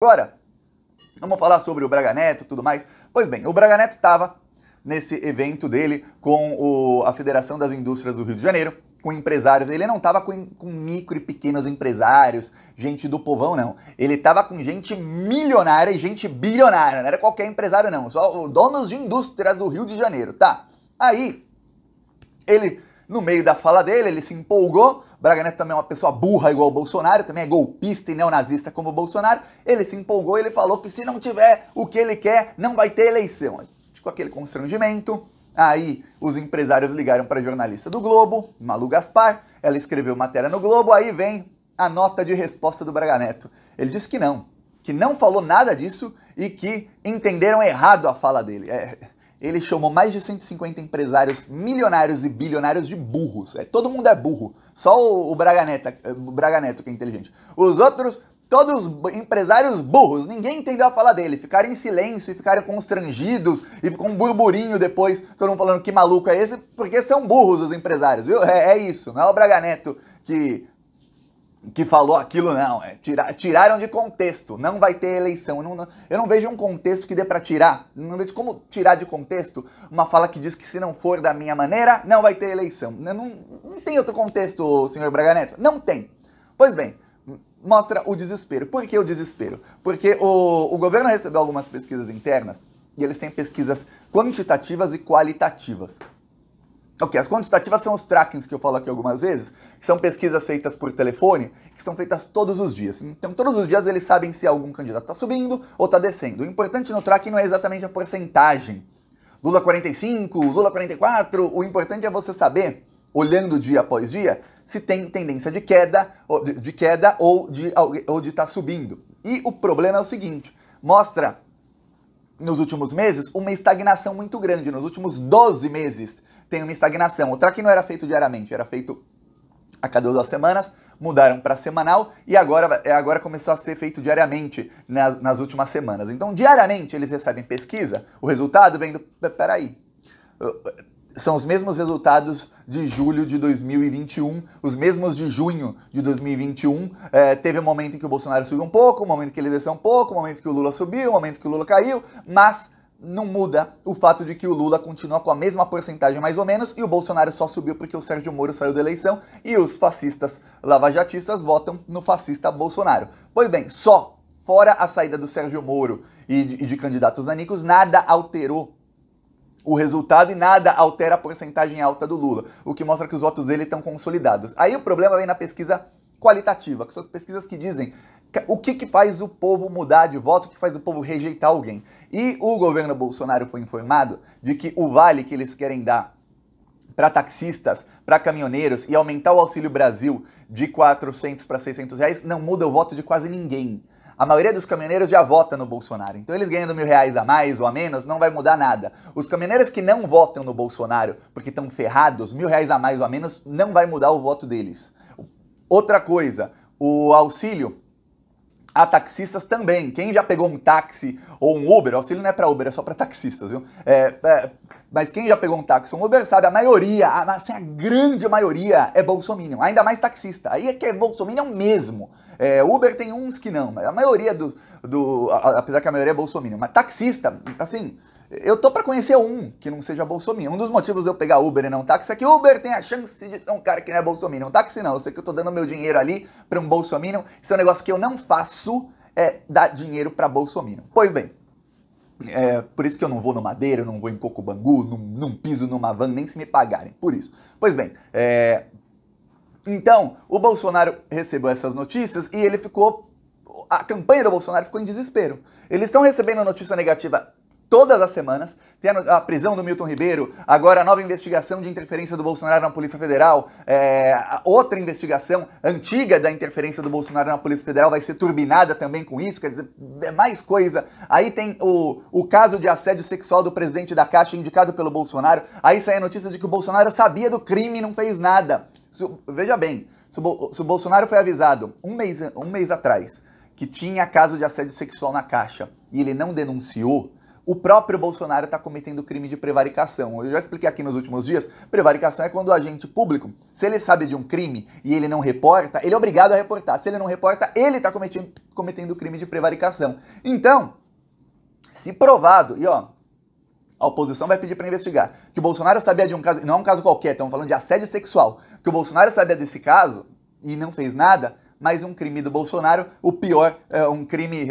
Agora, vamos falar sobre o Braga Neto e tudo mais. Pois bem, o Braga Neto estava nesse evento dele com o, a Federação das Indústrias do Rio de Janeiro, com empresários. Ele não estava com, com, micro e pequenos empresários, gente do povão, não. Ele estava com gente milionária e gente bilionária. Não era qualquer empresário, não. Só donos de indústrias do Rio de Janeiro, tá? Aí, ele, no meio da fala dele, ele se empolgou Braga Neto também é uma pessoa burra igual o Bolsonaro, também é golpista e neonazista como o Bolsonaro. Ele se empolgou, ele falou que se não tiver o que ele quer, não vai ter eleição. Ficou aquele constrangimento. Aí os empresários ligaram para a jornalista do Globo, Malu Gaspar. Ela escreveu matéria no Globo, aí vem a nota de resposta do Braga Neto. Ele disse que não, que não falou nada disso e que entenderam errado a fala dele. É, ele chamou mais de 150 empresários milionários e bilionários de burros. É, todo mundo é burro. Só o, o, Braga Neto, é, o Braga Neto que é inteligente. Os outros, todos empresários burros. Ninguém entendeu a fala dele. Ficaram em silêncio e ficaram constrangidos e com um burburinho depois, todo mundo falando que maluco é esse, porque são burros os empresários, viu? É, é isso, não é o Braga Neto que que falou aquilo, não. É, tirar, tiraram de contexto. Não vai ter eleição. Eu não, não, eu não vejo um contexto que dê para tirar. Não vejo como tirar de contexto uma fala que diz que se não for da minha maneira, não vai ter eleição. Não, não tem outro contexto, senhor Braga Neto. Não tem. Pois bem, mostra o desespero. Por que o desespero? Porque o, o governo recebeu algumas pesquisas internas e eles têm pesquisas quantitativas e qualitativas. Ok, as quantitativas são os trackings que eu falo aqui algumas vezes, que são pesquisas feitas por telefone, que são feitas todos os dias. Então, todos os dias eles sabem se algum candidato está subindo ou está descendo. O importante no tracking não é exatamente a porcentagem. Lula 45, Lula 44, o importante é você saber, olhando dia após dia, se tem tendência de queda, de queda ou de ou de estar tá subindo. E o problema é o seguinte, mostra nos últimos meses uma estagnação muito grande, nos últimos 12 meses tem uma estagnação. O tracking não era feito diariamente, era feito a cada duas semanas, mudaram para semanal e agora, é, agora começou a ser feito diariamente nas, nas últimas semanas. Então, diariamente eles recebem pesquisa, o resultado vem do. Peraí. São os mesmos resultados de julho de 2021, os mesmos de junho de 2021. É, teve um momento em que o Bolsonaro subiu um pouco, um momento que ele desceu um pouco, um momento que o Lula subiu, um momento que o Lula caiu, mas não muda o fato de que o Lula continua com a mesma porcentagem mais ou menos e o Bolsonaro só subiu porque o Sérgio Moro saiu da eleição e os fascistas lavajatistas votam no fascista Bolsonaro. Pois bem, só fora a saída do Sérgio Moro e de, e de candidatos nanicos, nada alterou o resultado e nada altera a porcentagem alta do Lula, o que mostra que os votos dele estão consolidados. Aí o problema vem na pesquisa qualitativa, que são as pesquisas que dizem o que, que faz o povo mudar de voto, o que faz o povo rejeitar alguém. E o governo Bolsonaro foi informado de que o vale que eles querem dar para taxistas, para caminhoneiros e aumentar o Auxílio Brasil de 400 para 600 reais não muda o voto de quase ninguém. A maioria dos caminhoneiros já vota no Bolsonaro, então eles ganhando mil reais a mais ou a menos não vai mudar nada. Os caminhoneiros que não votam no Bolsonaro porque estão ferrados, mil reais a mais ou a menos não vai mudar o voto deles. Outra coisa, o auxílio a taxistas também. Quem já pegou um táxi ou um Uber, auxílio não é para Uber, é só para taxistas, viu? É, é, mas quem já pegou um táxi ou um Uber sabe, a maioria, a, assim, a grande maioria é bolsominion, ainda mais taxista. Aí é que é bolsominion mesmo. É, Uber tem uns que não, mas a maioria do... do a, apesar que a maioria é bolsominion, mas taxista, assim... Eu tô para conhecer um que não seja Bolsonaro. Um dos motivos eu pegar Uber e não táxi é que Uber tem a chance de ser um cara que não é Bolsonaro. Táxi não, eu sei que eu tô dando meu dinheiro ali para um Bolsonaro. Isso é um negócio que eu não faço, é dar dinheiro para Bolsonaro. Pois bem, é, por isso que eu não vou no Madeira, eu não vou em Cocobangu, num, não piso, numa van, nem se me pagarem, por isso. Pois bem, é, então, o Bolsonaro recebeu essas notícias e ele ficou... A campanha do Bolsonaro ficou em desespero. Eles estão recebendo notícia negativa todas as semanas. Tem a, prisão do Milton Ribeiro, agora a nova investigação de interferência do Bolsonaro na Polícia Federal, é, outra investigação antiga da interferência do Bolsonaro na Polícia Federal vai ser turbinada também com isso, quer dizer, é mais coisa. Aí tem o, o caso de assédio sexual do presidente da Caixa indicado pelo Bolsonaro. Aí sai a notícia de que o Bolsonaro sabia do crime e não fez nada. Se, veja bem, se o, se o Bolsonaro foi avisado um mês, um mês atrás que tinha caso de assédio sexual na Caixa e ele não denunciou, o próprio Bolsonaro está cometendo crime de prevaricação. Eu já expliquei aqui nos últimos dias, prevaricação é quando o agente público, se ele sabe de um crime e ele não reporta, ele é obrigado a reportar. Se ele não reporta, ele está cometendo, cometendo crime de prevaricação. Então, se provado, e ó, a oposição vai pedir para investigar. Que o Bolsonaro sabia de um caso, não é um caso qualquer, estamos falando de assédio sexual. Que o Bolsonaro sabia desse caso e não fez nada, mais um crime do Bolsonaro, o pior, é um crime,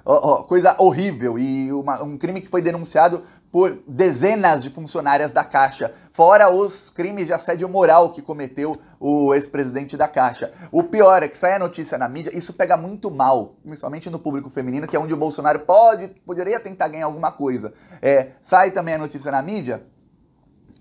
coisa horrível, e uma, um crime que foi denunciado por dezenas de funcionárias da Caixa, fora os crimes de assédio moral que cometeu o ex-presidente da Caixa. O pior é que sai a notícia na mídia, isso pega muito mal, principalmente no público feminino, que é onde o Bolsonaro pode, poderia tentar ganhar alguma coisa. É, sai também a notícia na mídia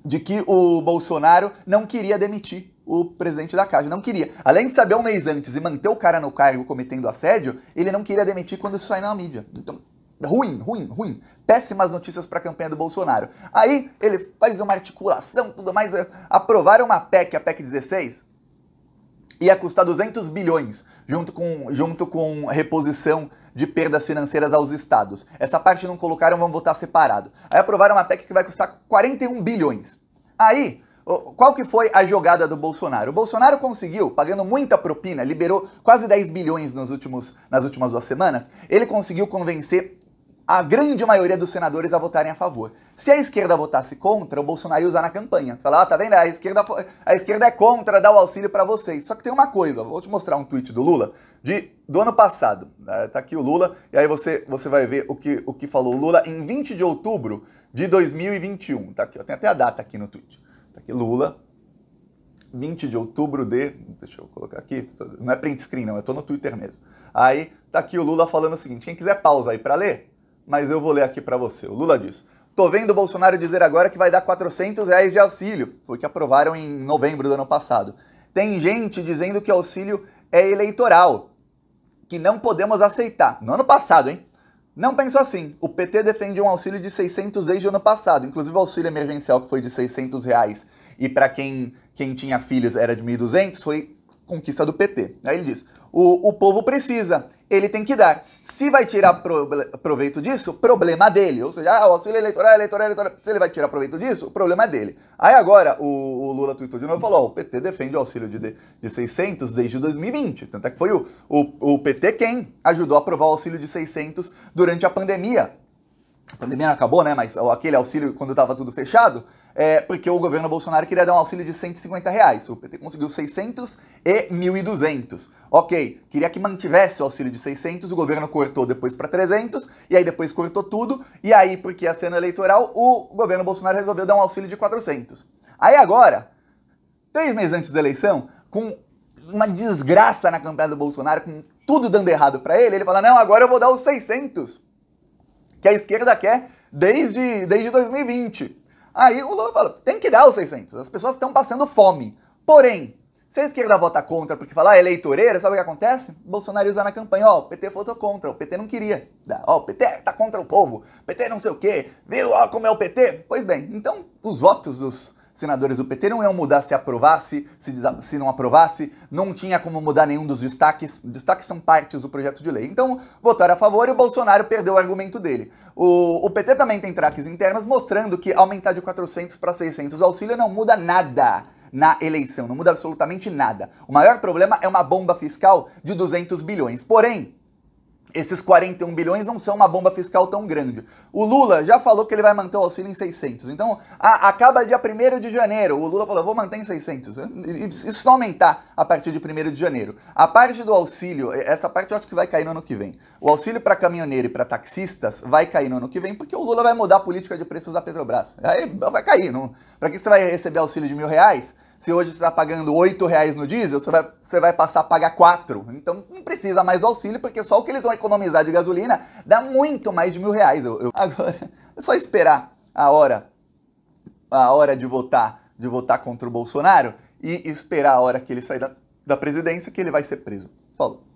de que o Bolsonaro não queria demitir o presidente da casa não queria. Além de saber um mês antes e manter o cara no cargo cometendo assédio, ele não queria demitir quando isso sai na mídia. Então, ruim, ruim, ruim. Péssimas notícias para a campanha do Bolsonaro. Aí ele faz uma articulação, tudo mais, eh, aprovaram uma PEC, a PEC 16, ia custar 200 bilhões, junto com, junto com reposição de perdas financeiras aos estados. Essa parte não colocaram, vão votar separado. Aí aprovaram uma PEC que vai custar 41 bilhões. Aí, qual que foi a jogada do Bolsonaro? O Bolsonaro conseguiu, pagando muita propina, liberou quase 10 bilhões nos últimos, nas últimas duas semanas, ele conseguiu convencer a grande maioria dos senadores a votarem a favor. Se a esquerda votasse contra, o Bolsonaro ia usar na campanha. Falar, ah, tá vendo? A esquerda, a esquerda é contra, dá o auxílio para vocês. Só que tem uma coisa, vou te mostrar um tweet do Lula de, do ano passado. É, tá aqui o Lula, e aí você, você vai ver o que, o que falou o Lula em 20 de outubro de 2021. Tá aqui, ó, tem até a data aqui no tweet. Tá aqui, Lula, 20 de outubro de. Deixa eu colocar aqui, não é print screen, não, eu tô no Twitter mesmo. Aí tá aqui o Lula falando o seguinte: quem quiser pausa aí para ler, mas eu vou ler aqui para você. O Lula diz: tô vendo o Bolsonaro dizer agora que vai dar 400 reais de auxílio, foi que aprovaram em novembro do ano passado. Tem gente dizendo que o auxílio é eleitoral, que não podemos aceitar. No ano passado, hein? Não penso assim. O PT defende um auxílio de 600 desde o ano passado, inclusive o auxílio emergencial que foi de 600 reais e para quem, quem tinha filhos era de 1.200, foi conquista do PT. Aí ele diz, o, o povo precisa, ele tem que dar. Se vai tirar proveito disso, problema dele. Ou seja, ah, o auxílio eleitoral, eleitoral, eleitoral. Se ele vai tirar proveito disso, o problema é dele. Aí agora, o, o Lula tweetou de novo e falou: o PT defende o auxílio de, de 600 desde 2020. Tanto é que foi o, o, o PT quem ajudou a aprovar o auxílio de 600 durante a pandemia a pandemia não acabou, né? Mas aquele auxílio quando estava tudo fechado, é, porque o governo Bolsonaro queria dar um auxílio de 150 reais. O PT conseguiu 600 e 1.200. Ok, queria que mantivesse o auxílio de 600, o governo cortou depois para 300, e aí depois cortou tudo, e aí, porque a cena eleitoral, o governo Bolsonaro resolveu dar um auxílio de 400. Aí agora, três meses antes da eleição, com uma desgraça na campanha do Bolsonaro, com tudo dando errado para ele, ele fala: não, agora eu vou dar os 600 que a esquerda quer desde, desde 2020. Aí o Lula fala, tem que dar os 600, as pessoas estão passando fome. Porém, se a esquerda vota contra porque falar ah, é eleitoreira, sabe o que acontece? Bolsonaro usa na campanha, ó, oh, o PT votou contra, o PT não queria. Ó, o PT tá contra o povo, o PT não sei o quê, viu ó, como é o PT? Pois bem, então os votos dos senadores do PT não iam mudar se aprovasse, se, se não aprovasse, não tinha como mudar nenhum dos destaques. Destaques são partes do projeto de lei. Então, votaram a favor e o Bolsonaro perdeu o argumento dele. O, o PT também tem traques internos mostrando que aumentar de 400 para 600 o auxílio não muda nada na eleição, não muda absolutamente nada. O maior problema é uma bomba fiscal de 200 bilhões. Porém, esses 41 bilhões não são uma bomba fiscal tão grande. O Lula já falou que ele vai manter o auxílio em 600. Então, a, acaba dia 1 de janeiro. O Lula falou, vou manter em 600. Isso não aumentar a partir de 1 de janeiro. A parte do auxílio, essa parte eu acho que vai cair no ano que vem. O auxílio para caminhoneiro e para taxistas vai cair no ano que vem, porque o Lula vai mudar a política de preços da Petrobras. Aí vai cair. Para que você vai receber auxílio de mil reais? Se hoje você está pagando 8 reais no diesel, você vai, você vai passar a pagar 4. Então precisa mais do auxílio, porque só o que eles vão economizar de gasolina dá muito mais de mil reais. Eu, eu... Agora, é só esperar a hora, a hora de votar, de votar contra o Bolsonaro e esperar a hora que ele sair da, da presidência que ele vai ser preso. Falou.